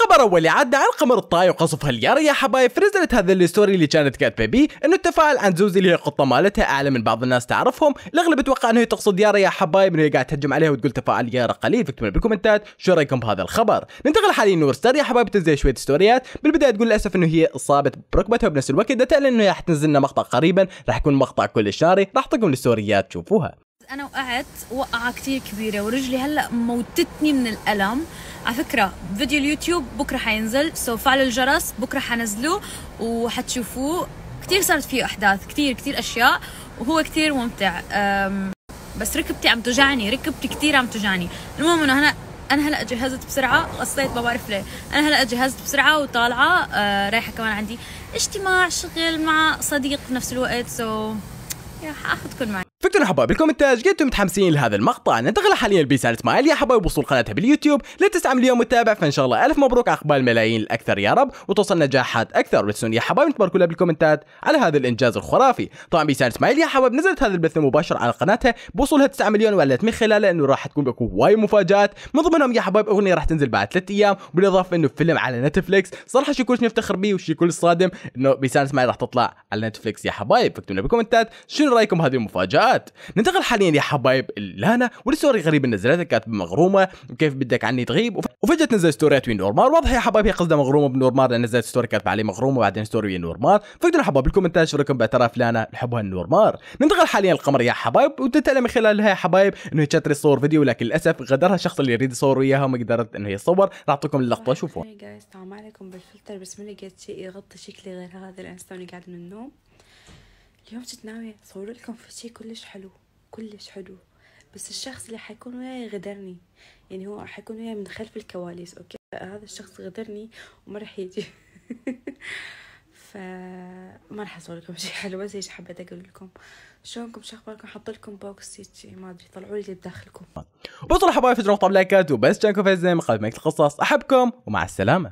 الخبر اول عدى عن قمر الطاي وقصفها اليار يا حبايب فنزلت هذا الستوري اللي كانت كاتبه بيه انه التفاعل عن زوزي اللي هي قطه مالتها اعلى من بعض الناس تعرفهم الاغلب اتوقع انه هي تقصد يارا يا حبايب انه هي قاعد تهجم عليها وتقول تفاعل يارا قليل فاكتبوا بالكومنتات شو رايكم بهذا الخبر ننتقل حاليا ستار يا حبايب تنزل شويه ستوريات بالبدايه تقول للاسف انه هي اصابت بركبتها وبنفس الوقت تعلن انه راح تنزل لنا مقطع قريبا راح يكون مقطع كل شاري راح تقوم الستوريات تشوفوها انا وقعت وقعه كثير كبيره ورجلي هلا موتتني من الالم على فكره فيديو اليوتيوب بكره حينزل سو فعل الجرس بكره حنزله وحتشوفوه كثير صارت فيه احداث كثير كثير اشياء وهو كثير ممتع بس ركبتي عم توجعني ركبتي كثير عم توجعني المهم انه انا انا هلا جهزت بسرعه قصيت ما بعرف ليه انا هلا جهزت بسرعه وطالعه أه، رايحه كمان عندي اجتماع شغل مع صديق بنفس الوقت سو so, yeah, حاخذكم معي فكتور حبايب بالكومنتات قلتوا متحمسين لهذا المقطع ننتقل حاليا لبيسان اسماعيل يا حبايب وصول قناتها باليوتيوب 9 مليون متابع فان شاء الله الف مبروك عقبال الملايين الاكثر يا رب وتوصل نجاحات اكثر وتسون يا حبايب تباركوا لها بالكومنتات على هذا الانجاز الخرافي طبعا بيسان اسماعيل يا حبايب نزلت هذا البث المباشر على قناتها بوصولها 9 مليون وعلت من خلاله انه راح تكون بكو واي مفاجات من ضمنهم يا حبايب اغنيه راح تنزل بعد ثلاث ايام بالاضافه انه فيلم على نتفليكس صراحه شيء كلش نفتخر به وشيء كلش صادم انه بيسان اسماعيل راح تطلع على نتفليكس يا حبايب فاكتبوا لنا بالكومنتات شنو رايكم هذه المفاجات الحلقات ننتقل حاليا يا حبايب لانا والستوري غريب نزلتها كانت مغرومه وكيف بدك عني تغيب وفجاه نزل ستوريات وين نورمال واضح يا حبايب هي قصدها مغرومه بنورمال لان نزلت ستوري كاتبه عليه مغرومه وبعدين ستوري وين نورمار فقدروا حبايب بالكومنتات شو رايكم باعتراف لانا لحبها النورمال ننتقل حاليا للقمر يا حبايب وتتعلم من خلالها يا حبايب انه تشتري صور فيديو لكن للاسف غدرها الشخص اللي يريد يصور وياها وما قدرت انه يصور راح اعطيكم اللقطه شوفوا السلام عليكم بالفلتر بس ما لقيت شيء يغطي شكلي غير هذا لان قاعد من النوم اليوم كنت ناوية أصور لكم في شي كلش حلو كلش حلو بس الشخص اللي حيكون وياي غدرني يعني هو حيكون وياي من خلف الكواليس أوكي هذا الشخص غدرني وما راح يجي فما راح اصور لكم شيء حلو بس هيك حبيت اقول لكم شلونكم شو اخباركم حط لكم بوكس ما ادري طلعوا لي بداخلكم وصل حبايبي في نقطه لايكات وبس كانكم في الزين قبل ما القصص احبكم ومع السلامه